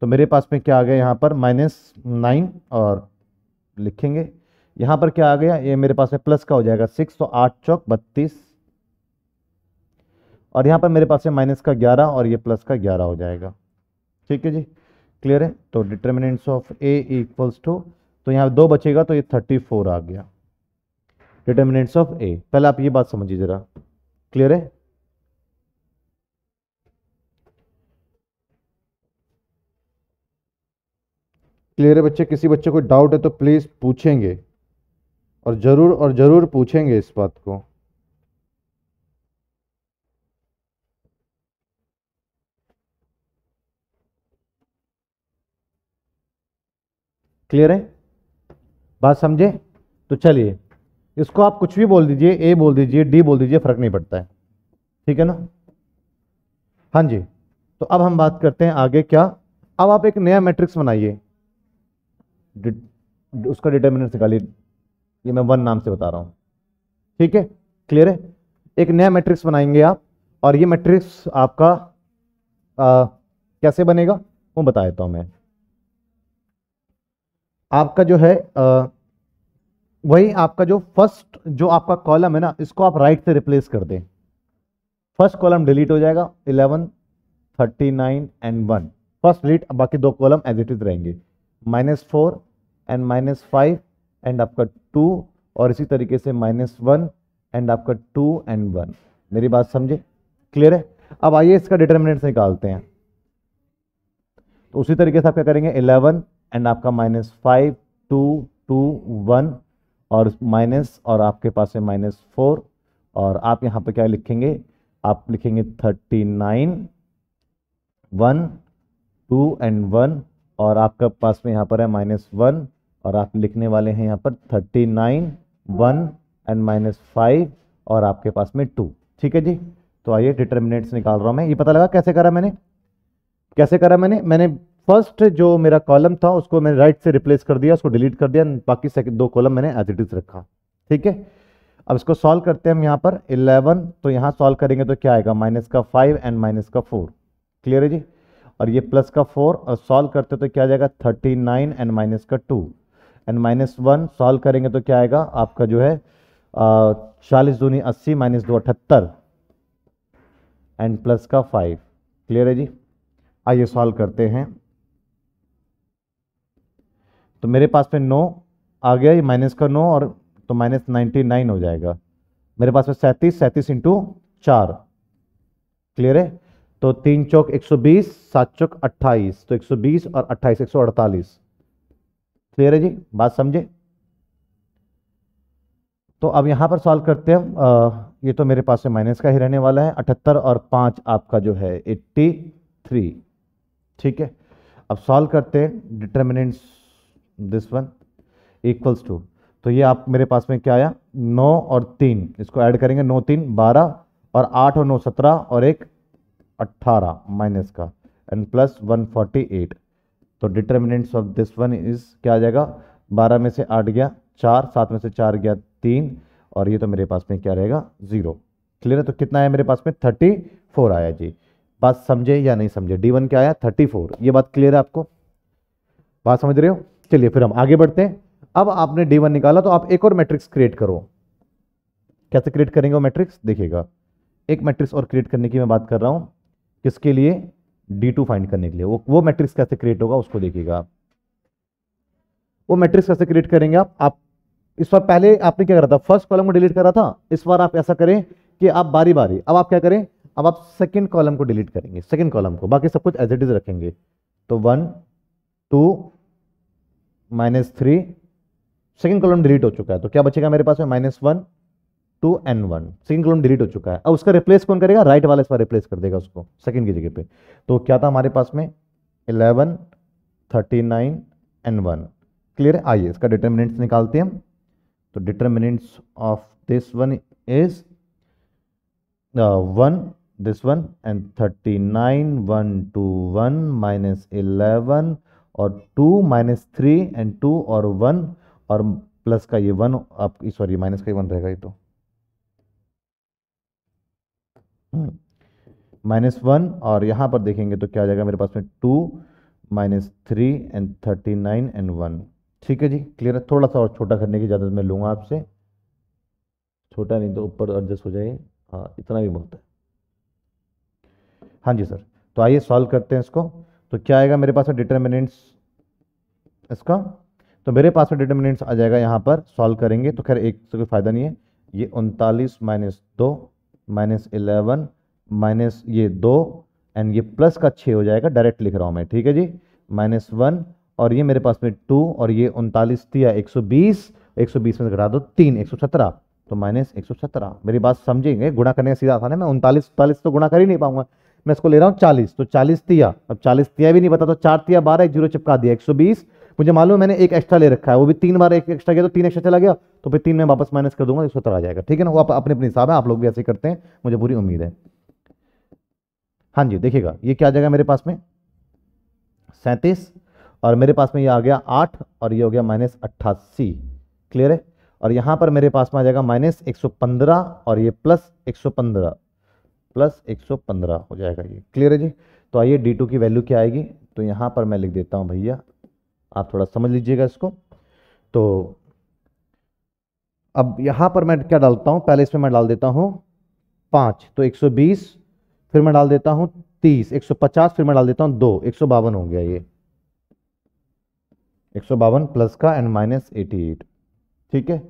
A: तो मेरे पास में क्या आ गया यहाँ पर माइनस नाइन और लिखेंगे यहाँ पर क्या आ गया ये मेरे पास में प्लस का हो जाएगा सिक्स तो आठ चौक बत्तीस और यहाँ पर मेरे पास में माइनस का ग्यारह और ये प्लस का ग्यारह हो जाएगा ठीक है जी क्लियर है तो determinants of A equals to तो यहाँ दो बचेगा तो ये थर्टी फोर आ गया डिटर्मिनेंट्स ऑफ ए पहले आप ये बात समझिए जरा क्लियर है क्लियर है बच्चे किसी बच्चे को डाउट है तो प्लीज़ पूछेंगे और ज़रूर और ज़रूर पूछेंगे इस बात को क्लियर है बात समझे तो चलिए इसको आप कुछ भी बोल दीजिए ए बोल दीजिए डी बोल दीजिए फर्क नहीं पड़ता है ठीक है ना हाँ जी तो अब हम बात करते हैं आगे क्या अब आप एक नया मैट्रिक्स बनाइए उसका डिटर्मिनेंट निकालिए ये मैं वन नाम से बता रहा हूँ ठीक है क्लियर है एक नया मैट्रिक्स बनाएंगे आप और ये मैट्रिक्स आपका आ, कैसे बनेगा वो बता देता हूँ मैं आपका जो है आ, वही आपका जो फर्स्ट जो आपका कॉलम है ना इसको आप राइट से रिप्लेस कर दें फर्स्ट कॉलम डिलीट हो जाएगा eleven thirty nine and one first delete बाकी दो कॉलम एज इट इज रहेंगे minus four and minus five and आपका टू और इसी तरीके से माइनस वन एंड आपका टू एंड वन मेरी बात समझे क्लियर है अब आइए इसका डिटर्मिनेंट निकालते हैं तो उसी तरीके से आप क्या करेंगे इलेवन एंड आपका minus five two two one और माइनस और आपके पास है माइनस फोर और आप यहाँ पे क्या लिखेंगे आप लिखेंगे thirty nine one two and one और आपका पास में यहाँ पर है माइनस वन और आप लिखने वाले हैं यहाँ पर thirty nine one and minus five और आपके पास में टू ठीक है जी तो आइए डिटर्मिनेट्स निकाल रहा हूँ मैं ये पता लगा कैसे करा मैंने कैसे करा मैंने मैंने फर्स्ट जो मेरा कॉलम था उसको मैंने राइट से रिप्लेस कर दिया उसको डिलीट कर दिया बाकी सेकंड दो कॉलम मैंने एज इट इज रखा ठीक है अब इसको सॉल्व करते हैं हम यहाँ पर 11 तो यहाँ सॉल्व करेंगे तो क्या आएगा माइनस का 5 एंड माइनस का 4 क्लियर है जी और ये प्लस का 4 और सॉल्व करते तो क्या आ जाएगा 39 एंड माइनस का 2 एंड माइनस वन सॉल्व करेंगे तो क्या आएगा आपका जो है चालीस दूनी अस्सी माइनस दो अठहत्तर एंड प्लस का फाइव क्लियर है जी आइए सॉल्व करते हैं तो मेरे पास में नौ आ गया ये माइनस का नौ और तो माइनस नाइन्टी नाइन हो जाएगा मेरे पास में सैंतीस सैंतीस इंटू चार क्लियर है तो तीन चौक एक सौ बीस सात चौक अट्ठाईस तो एक सौ बीस और अट्ठाईस एक सौ अड़तालीस क्लियर है जी बात समझे तो अब यहाँ पर सॉल्व करते हैं आ, ये तो मेरे पास में माइनस का ही रहने वाला है अठहत्तर और पाँच आपका जो है एट्टी थ्री ठीक है अब सॉल्व करते हैं determinants this one equals to तो ये आप मेरे पास में क्या आया नौ और तीन इसको ऐड करेंगे नौ तीन बारह और आठ और नौ सत्रह और एक अट्ठारह माइनस का and plus one forty eight तो determinants of this one is क्या आ जाएगा बारह में से आठ गया चार सात में से चार गया तीन और ये तो मेरे पास में क्या रहेगा जीरो क्लियर है तो कितना आया मेरे पास में थर्टी फोर आया जी बात समझे या नहीं समझे डी वन क्या आया थर्टी फोर ये बात क्लियर है आपको बात समझ रहे हो चलिए फिर हम आगे बढ़ते हैं अब आपने डी वन निकाला तो आप एक और मैट्रिक्स क्रिएट करो कैसे क्रिएट करेंगे वो मैट्रिक्स देखिएगा एक मैट्रिक्स और क्रिएट करने की मैं बात कर रहा हूँ किसके लिए डी टू फाइंड करने के लिए वो वो मैट्रिक्स कैसे क्रिएट होगा उसको देखिएगा वो मैट्रिक्स कैसे क्रिएट करेंगे आप आप इस बार पहले आपने क्या करा था फर्स्ट कॉलम को डिलीट करा था इस बार आप ऐसा करें कि आप बारी बारी अब आप क्या करें अब आप सेकेंड कॉलम को डिलीट करेंगे सेकेंड कॉलम को बाकी सब कुछ एज इट इज रखेंगे तो one two minus three second column delete हो चुका है तो क्या बचेगा मेरे पास में minus one two and one second column delete हो चुका है अब उसका रिप्लेस कौन करेगा राइट वाला इसका रिप्लेस कर देगा उसको सेकेंड की जगह पे तो क्या था हमारे पास में eleven thirty nine and one clear है आइए इसका डिटर्मिनेंट्स निकालते हैं तो determinants of this one is one this one and thirty nine one two one minus eleven और two minus three and two और वन और प्लस का ये वन आप सॉरी माइनस का ये वन रहेगा ये तो हम्म, माइनस वन और यहाँ पर देखेंगे तो क्या आ जाएगा मेरे पास में two minus three and thirty nine and one ठीक है जी क्लियर है थोड़ा सा और छोटा करने की इजाज़त मैं लूँगा आपसे छोटा नहीं तो ऊपर एडजस्ट हो जाए हाँ इतना भी बहुत है हाँ जी सर तो आइए सॉल्व करते हैं इसको तो क्या आएगा मेरे पास में डिटर्मिनेंट्स इसका तो मेरे पास में डिटर्मिनेंट्स आ जाएगा यहाँ पर सॉल्व करेंगे तो खैर एक से कोई फ़ायदा नहीं है ये उनतालीस माइनस दो माइनस इलेवन माइनस ये दो एंड ये प्लस का छः हो जाएगा डायरेक्ट लिख रहा हूँ मैं ठीक है जी माइनस वन और ये मेरे पास में टू और ये उनतालीस दिया एक सौ बीस एक सौ बीस में घटा दो तीन एक सौ सत्रह तो माइनस एक सौ सत्रह मेरी बात समझेंगे गुणा करने का सीधा आसान है मैं उनतालीस उनतालीस तो गुणा कर ही नहीं पाऊंगा मैं इसको ले रहा हूँ चालीस तो चालीस तिया अब चालीस तिया भी नहीं पता तो चार तिया बारह एक जीरो चिपका दिया एक सौ बीस मुझे मालूम है मैंने एक एक्स्ट्रा ले रखा है वो भी तीन बार एक एक्स्ट्रा गया तो तीन एक्स्ट्रा चला गया तो फिर तीन में वापस माइनस कर दूंगा एक सौ आ जाएगा ठीक है ना वो आप अपने अपने हिसाब है आप लोग भी ऐसे करते हैं मुझे पूरी उम्मीद है हाँ जी देखिएगा ये क्या आ जाएगा मेरे पास में सैंतीस और मेरे पास में ये आ गया आठ और ये हो गया माइनस अट्ठासी क्लियर है और यहाँ पर मेरे पास में आ जाएगा माइनस एक सौ पंद्रह और ये प्लस एक सौ पंद्रह प्लस पंद्रह हो जाएगा ये क्लियर है जी तो आइए डी टू की वैल्यू क्या आएगी तो यहाँ पर मैं लिख देता हूँ भैया आप थोड़ा समझ लीजिएगा इसको तो अब यहाँ पर मैं क्या डालता हूँ पहले इसमें मैं डाल देता हूँ पाँच तो 120 फिर मैं डाल देता हूँ 30 150 फिर मैं डाल देता हूँ दो एक हो गया ये एक प्लस का एंड माइनस एटी ठीक है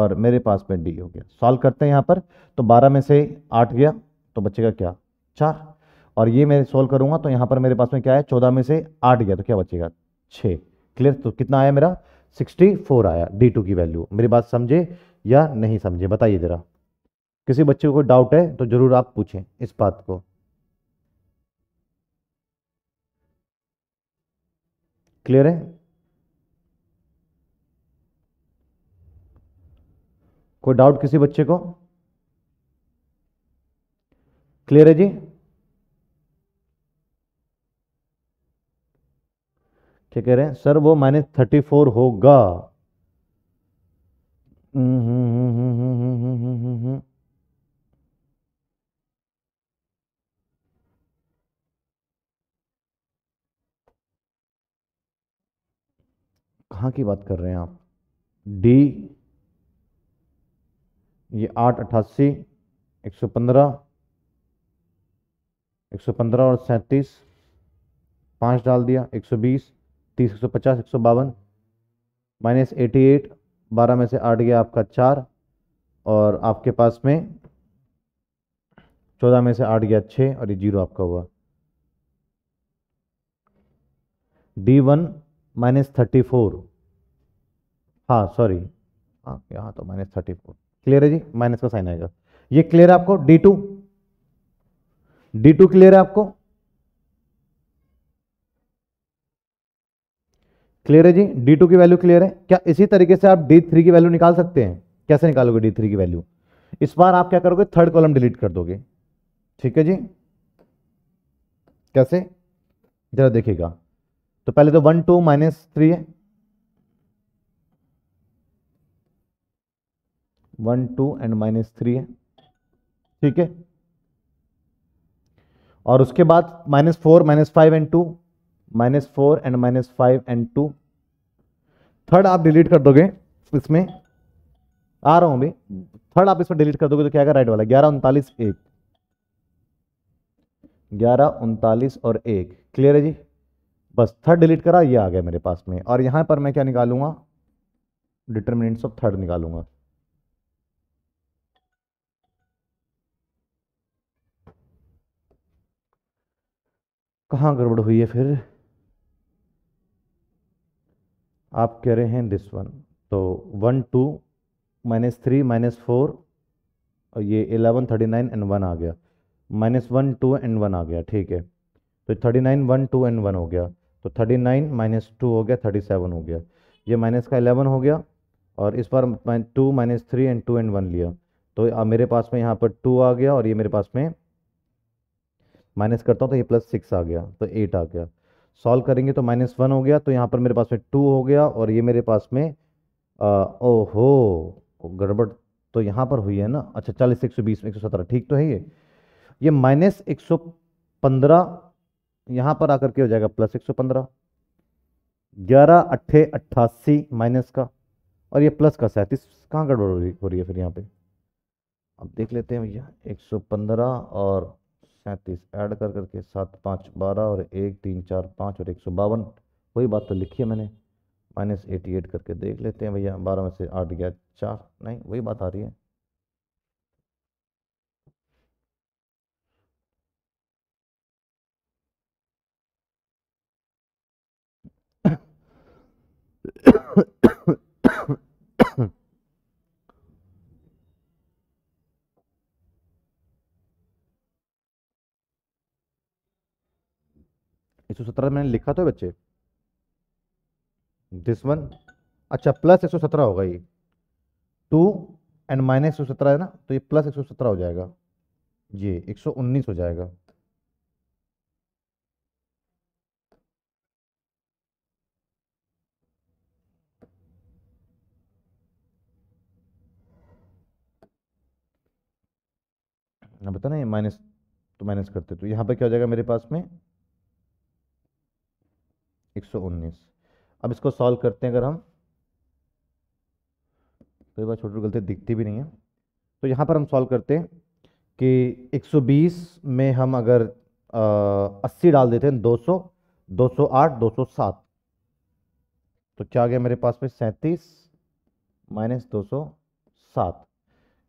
A: और मेरे पास में डी हो गया सॉल्व करते हैं यहाँ पर तो बारह में से आठ गया तो बचेगा क्या चार और ये मैं सोल्व करूंगा तो यहां पर मेरे पास में क्या है चौदह में से आठ गया तो क्या बचेगा छः क्लियर तो कितना आया मेरा सिक्सटी फोर आया डी टू की वैल्यू मेरी बात समझे या नहीं समझे बताइए ज़रा किसी बच्चे को कोई डाउट है तो ज़रूर आप पूछें इस बात को क्लियर है कोई डाउट किसी बच्चे को क्लियर है जी क्या कह रहे हैं सर वो माइनस थर्टी फोर होगा कहाँ की बात कर रहे हैं आप डी ये आठ अट्ठासी एक सौ पंद्रह 115 और सैंतीस पाँच डाल दिया 120 30 150 एक सौ बावन माइनस एटी एट बारह में से आठ गया आपका चार और आपके पास में चौदह में से आठ गया छः और ये जीरो आपका हुआ D one minus thirty four हाँ सॉरी हाँ यहाँ तो माइनस थर्टी फोर क्लियर है जी माइनस का साइन आएगा ये क्लियर है आपको D two D two clear है आपको क्लियर है जी डी टू की वैल्यू क्लियर है क्या इसी तरीके से आप डी थ्री की वैल्यू निकाल सकते हैं कैसे निकालोगे डी थ्री की वैल्यू इस बार आप क्या करोगे थर्ड कॉलम डिलीट कर दोगे ठीक है जी कैसे जरा देखिएगा तो पहले तो वन टू माइनस थ्री है one two and minus three है ठीक है और उसके बाद minus four minus five and two minus four and minus five and two third आप डिलीट कर दोगे इसमें आ रहा हूं अभी थर्ड आप इसमें डिलीट कर दोगे तो क्या आएगा राइट वाला ग्यारह उनतालीस एक ग्यारह उनतालीस और एक क्लियर है जी बस थर्ड डिलीट करा ये आ गया मेरे पास में और यहाँ पर मैं क्या निकालूंगा डिटर्मिनेंट्स ऑफ थर्ड निकालूंगा कहाँ गड़बड़ हुई है फिर आप कह रहे हैं दिस वन तो one two minus three minus four और ये eleven thirty nine and one आ गया minus one two and one आ गया ठीक है तो thirty nine one two and one हो गया तो थर्टी नाइन माइनस टू हो गया थर्टी सेवन हो गया ये माइनस का एलेवन हो गया और इस बार two minus three and two and one लिया तो मेरे पास में यहाँ पर टू आ गया और ये मेरे पास में माइनस करता हूँ तो ये प्लस सिक्स आ गया तो एट आ गया सॉल्व करेंगे तो माइनस वन हो गया तो यहाँ पर मेरे पास में टू हो गया और ये मेरे पास में ओहो गड़बड़ तो यहाँ पर हुई है ना अच्छा चालीस एक सौ बीस एक सौ सत्रह ठीक तो है ये ये माइनस एक सौ पंद्रह यहाँ पर आकर के हो जाएगा प्लस एक सौ पंद्रह ग्यारह अट्ठे अट्ठासी माइनस का और ये प्लस का सैंतीस कहाँ गड़बड़ हो रही है फिर यहाँ पे अब देख लेते हैं भैया एक सौ पंद्रह और सैंतीस ऐड कर करके सात पाँच बारह और एक तीन चार पाँच और एक सौ बावन वही बात तो लिखी है मैंने माइनस एटी एट करके देख लेते हैं भैया बारह में से आठ गया चार नहीं वही बात आ रही है 117 मैंने लिखा तो बच्चे दिस वन अच्छा प्लस 117 होगा ये टू एंड माइनस एक है ना तो ये प्लस 117 हो जाएगा ये 119 हो जाएगा ना बता ना ये माइनस तो माइनस करते तो यहाँ पे क्या हो जाएगा मेरे पास में 119 अब इसको सॉल्व करते हैं अगर हम कई बार छोटी छोटी गलती दिखती भी नहीं है तो यहाँ पर हम सॉल्व करते हैं कि 120 में हम अगर आ, 80 डाल देते हैं 200 208 207 तो क्या आ गया मेरे पास में सैंतीस माइनस दो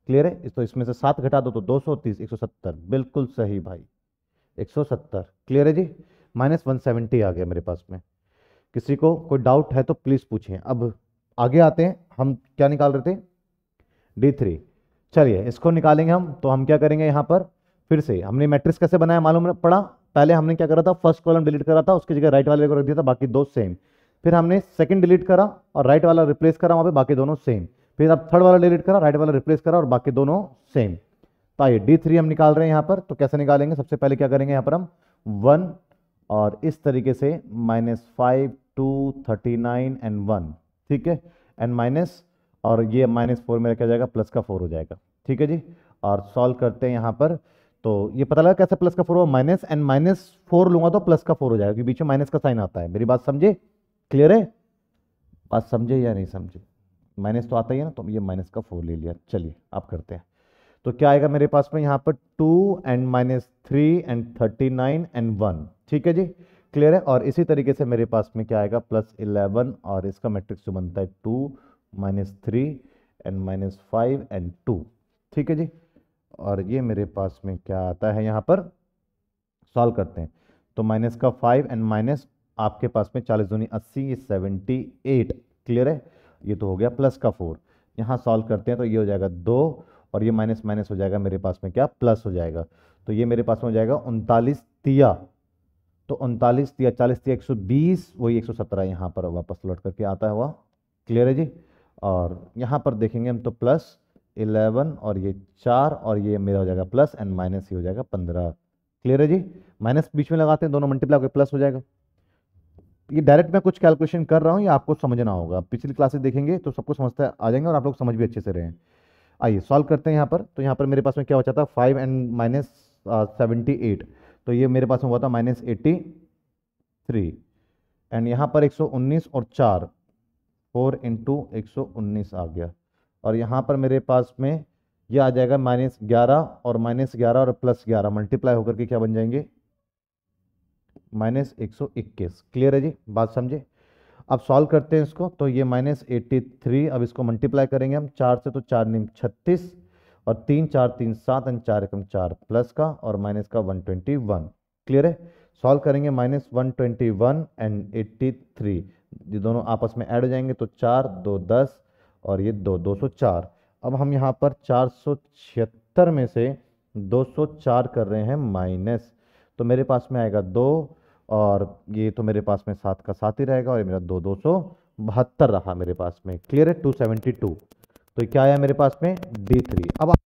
A: क्लियर है तो इसमें से सात घटा दो तो 230 170 बिल्कुल सही भाई 170 क्लियर है जी माइनस 170 आ गया मेरे पास में किसी को कोई डाउट है तो प्लीज़ पूछें अब आगे आते हैं हम क्या निकाल रहे थे डी थ्री चलिए इसको निकालेंगे हम तो हम क्या करेंगे यहाँ पर फिर से हमने मैट्रिक्स कैसे बनाया मालूम पड़ा पहले हमने क्या करा था फर्स्ट कॉलम डिलीट करा था उसकी जगह राइट वाले को रख दिया था बाकी दो सेम फिर हमने सेकंड डिलीट करा और राइट वाला रिप्लेस करा वहाँ पे बाकी दोनों सेम फिर अब थर्ड वाला डिलीट करा राइट वाला रिप्लेस करा और बाकी दोनों सेम तो आइए डी थ्री हम निकाल रहे हैं यहाँ पर तो कैसे निकालेंगे सबसे पहले क्या करेंगे यहाँ पर हम वन और इस तरीके से minus five two thirty nine and one ठीक है एंड माइनस और ये माइनस फोर में रखा जाएगा प्लस का फोर हो जाएगा ठीक है जी और सॉल्व करते हैं यहाँ पर तो ये पता लगा कैसे प्लस का फोर होगा माइनस एंड माइनस फोर लूंगा तो प्लस का फोर हो जाएगा क्योंकि बीच में माइनस का साइन आता है मेरी बात समझे क्लियर है बात समझे या नहीं समझे माइनस तो आता ही है ना तो ये माइनस का फोर ले लिया चलिए आप करते हैं तो क्या आएगा मेरे पास में यहाँ पर two and minus three and thirty nine and one ठीक है जी क्लियर है और इसी तरीके से मेरे पास में क्या आएगा प्लस इलेवन और इसका मैट्रिक्स जो बनता है two minus three and minus five and two ठीक है जी और ये मेरे पास में क्या आता है यहाँ पर सॉल्व करते हैं तो माइनस का फाइव एंड माइनस आपके पास में चालीस दूनी अस्सी सेवेंटी एट क्लियर है ये तो हो गया प्लस का फोर यहाँ सॉल्व करते हैं तो ये हो जाएगा दो और ये माइनस माइनस हो जाएगा मेरे पास में क्या प्लस हो जाएगा तो ये मेरे पास में हो जाएगा उनतालीस तिया तो उनतालीस या चालीस या एक सौ बीस वही एक सौ सत्रह यहाँ पर वापस लौट करके आता है हुआ क्लियर है जी और यहाँ पर देखेंगे हम तो प्लस इलेवन और ये चार और ये मेरा हो जाएगा प्लस एंड माइनस ये हो जाएगा पंद्रह क्लियर है जी माइनस बीच में लगाते हैं दोनों मल्टीप्लाई होकर प्लस हो जाएगा ये डायरेक्ट मैं कुछ कैलकुलेशन कर रहा हूँ ये आपको समझना होगा पिछली क्लासेस देखेंगे तो सबको समझते आ जाएंगे और आप लोग समझ भी अच्छे से रहें आइए सॉल्व करते हैं यहाँ पर तो यहाँ पर मेरे पास में क्या हो जाता है five and minus seventy eight तो ये मेरे पास में हुआ था माइनस एट्टी थ्री एंड यहाँ पर एक सौ उन्नीस और चार फोर इंटू एक सौ उन्नीस आ गया और यहाँ पर मेरे पास में ये आ जाएगा माइनस ग्यारह और माइनस ग्यारह और प्लस ग्यारह मल्टीप्लाई होकर के क्या बन जाएंगे माइनस एक सौ इक्कीस क्लियर है जी बात समझे अब सॉल्व करते हैं इसको तो ये माइनस एट्टी थ्री अब इसको मल्टीप्लाई करेंगे हम चार से तो चार नीम छत्तीस और तीन चार तीन सात एंड चार एकम चार प्लस का और माइनस का वन ट्वेंटी वन क्लियर है सॉल्व करेंगे minus one twenty one and eighty three ये दोनों आपस में ऐड हो जाएंगे तो चार दो दस और ये दो दो सौ चार अब हम यहाँ पर चार सौ छिहत्तर में से दो सौ चार कर रहे हैं माइनस तो मेरे पास में आएगा दो और ये तो मेरे पास में सात का साथ ही रहेगा और ये मेरा दो दो सौ बहत्तर रहा मेरे पास में क्लियर है टू सेवेंटी टू तो क्या आया मेरे पास में डी थ्री अब आप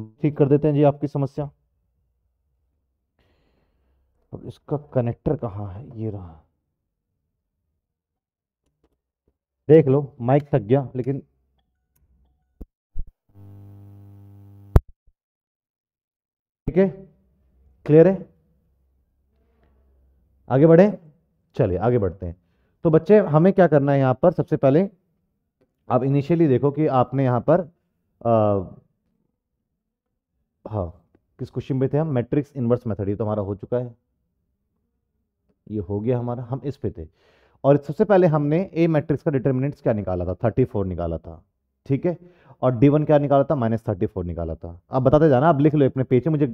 A: अब ठीक कर देते हैं जी आपकी समस्या अब इसका कनेक्टर कहाँ है ये रहा देख लो माइक थक गया लेकिन ठीक है क्लियर है आगे बढ़े चलिए आगे बढ़ते हैं तो बच्चे हमें क्या करना है यहां पर सबसे पहले आप इनिशियली देखो कि आपने यहां पर आ, हाँ किस क्वेश्चन पे थे हम मैट्रिक्स इन्वर्स मेथड ये तो हमारा हो चुका है ये हो गया हमारा हम इस पे थे और सबसे पहले हमने ए मैट्रिक्स का डिटर्मिनेंट्स क्या निकाला था थर्टी फोर निकाला था ठीक है और डी वन क्या निकाला था माइनस थर्टी फोर निकाला था आप बताते जाना आप लिख लो अपने पेज में मुझे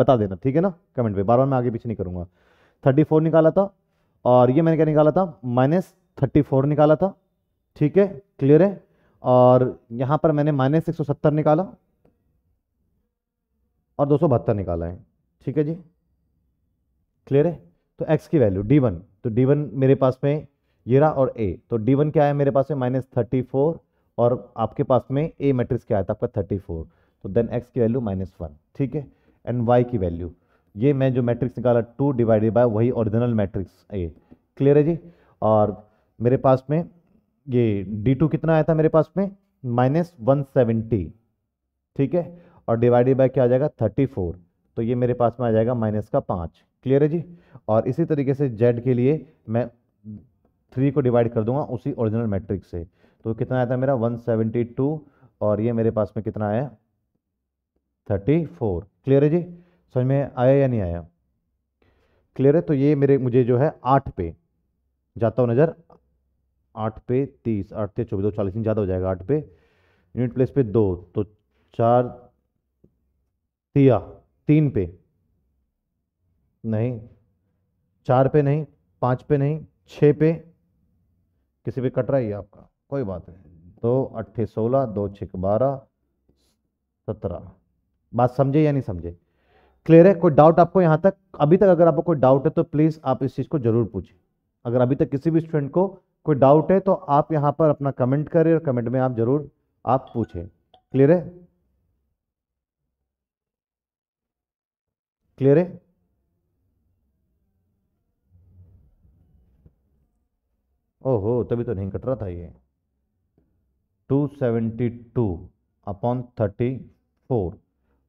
A: बता देना ठीक है ना कमेंट पे बार बार मैं आगे पीछे नहीं करूँगा थर्टी फोर निकाला था और ये मैंने क्या निकाला था माइनस थर्टी फोर निकाला था ठीक है क्लियर है और यहाँ पर मैंने माइनस एक सौ सत्तर निकाला और दो निकाला है ठीक है जी क्लियर है तो एक्स की वैल्यू डी वन तो डी वन मेरे पास में ये रहा और ए तो डी वन क्या है मेरे पास में माइनस थर्टी फोर और आपके पास में ए मैट्रिक्स क्या आया था तो आपका थर्टी फोर तो देन एक्स की वैल्यू माइनस वन ठीक है एंड वाई की वैल्यू ये मैं जो मैट्रिक्स निकाला टू डिवाइडेड बाय वही ओरिजिनल मैट्रिक्स ए क्लियर है जी और मेरे पास में ये डी टू कितना आया था मेरे पास में माइनस वन सेवेंटी ठीक है और डिवाइडेड बाय क्या आ जाएगा थर्टी फोर तो ये मेरे पास में आ जाएगा माइनस का पाँच क्लियर है जी और इसी तरीके से जेड के लिए मैं थ्री को डिवाइड कर दूंगा उसी ओरिजिनल मैट्रिक्स से तो कितना आया था मेरा वन सेवेंटी टू और ये मेरे पास में कितना आया थर्टी फोर क्लियर है जी समझ में आया या नहीं आया क्लियर है तो ये मेरे मुझे जो है आठ पे जाता हूँ नज़र आठ पे तीस आठ पे चौबीस दो चालीस ज़्यादा हो जाएगा आठ पे यूनिट प्लेस पे दो तो चार तिया तीन पे नहीं चार पे नहीं पाँच पे नहीं छः पे किसी पे कट रहा है आपका कोई बात नहीं दो अट्ठे सोलह दो छिक बारह सत्रह बात समझे या नहीं समझे क्लियर है कोई डाउट आपको यहाँ तक अभी तक अगर आपको कोई डाउट है तो प्लीज़ आप इस चीज़ को ज़रूर पूछें अगर अभी तक किसी भी स्टूडेंट को कोई डाउट है तो आप यहाँ पर अपना कमेंट करें और कमेंट में आप ज़रूर आप पूछें क्लियर है क्लियर है ओहो तभी तो नहीं कट रहा था ये 272 अपॉन 34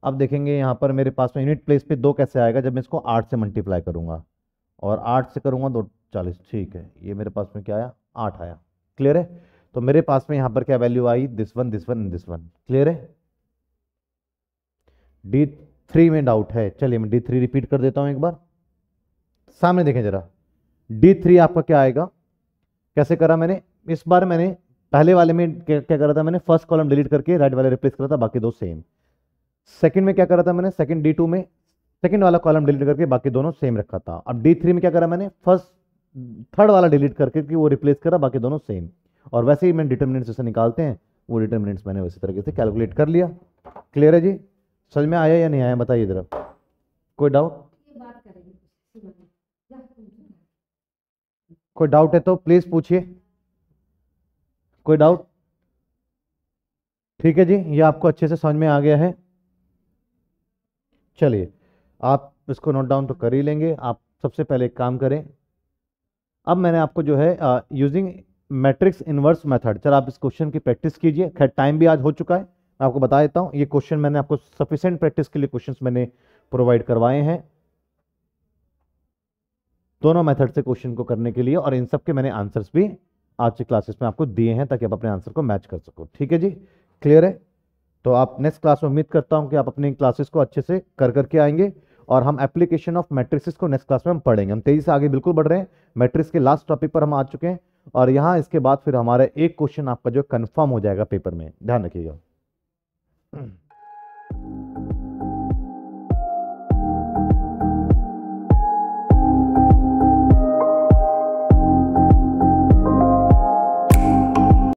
A: अब देखेंगे यहां पर मेरे पास में यूनिट प्लेस पे दो कैसे आएगा जब मैं इसको आठ से मल्टीप्लाई करूंगा और आठ से करूंगा दो तो चालीस ठीक है ये मेरे पास में क्या आया आठ आया क्लियर है तो मेरे पास में यहां पर क्या वैल्यू आई this one this one this one clear है डी थ्री में डाउट है चलिए मैं डी थ्री रिपीट कर देता हूं एक बार सामने देखें जरा डी थ्री आपका क्या आएगा कैसे करा मैंने इस बार मैंने पहले वाले में क्या, क्या करा था मैंने फर्स्ट कॉलम डिलीट करके राइट वाले रिप्लेस करा था बाकी दो सेम सेकंड में क्या करा था मैंने सेकंड डी टू में सेकंड वाला कॉलम डिलीट करके बाकी दोनों सेम रखा था अब डी थ्री में क्या करा मैंने फर्स्ट थर्ड वाला डिलीट करके कि वो रिप्लेस करा बाकी दोनों सेम और वैसे ही मैंने डिटर्मिनेंट्स जैसे निकालते हैं वो डिटर्मिनेंट्स मैंने उसी तरीके से कैलकुलेट कर लिया क्लियर है जी समझ में आया या नहीं आया बताइए जरा कोई डाउट कोई डाउट है तो प्लीज पूछिए कोई डाउट ठीक है जी ये आपको अच्छे से समझ में आ गया है चलिए आप इसको नोट डाउन तो कर ही लेंगे आप सबसे पहले एक काम करें अब मैंने आपको जो है यूजिंग मैट्रिक्स इन्वर्स मेथड चल आप इस क्वेश्चन की प्रैक्टिस कीजिए खैर टाइम भी आज हो चुका है आपको बता देता हूँ ये क्वेश्चन मैंने आपको सफिशेंट प्रैक्टिस के लिए क्वेश्चन मैंने प्रोवाइड करवाए हैं दोनों मेथड से क्वेश्चन को करने के लिए और इन सब के मैंने आंसर्स भी आज के क्लासेस में आपको दिए हैं ताकि आप अपने आंसर को मैच कर सको ठीक है जी क्लियर है तो आप नेक्स्ट क्लास में उम्मीद करता हूँ कि आप अपनी क्लासेस को अच्छे से कर करके आएंगे और हम एप्लीकेशन ऑफ मैट्रिक्स को नेक्स्ट क्लास में हम पढ़ेंगे हम तेजी से आगे बिल्कुल बढ़ रहे हैं मैट्रिक्स के लास्ट टॉपिक पर हम आ चुके हैं और यहाँ इसके बाद फिर हमारा एक क्वेश्चन आपका जो कन्फर्म हो जाएगा पेपर में ध्यान रखिएगा Mm.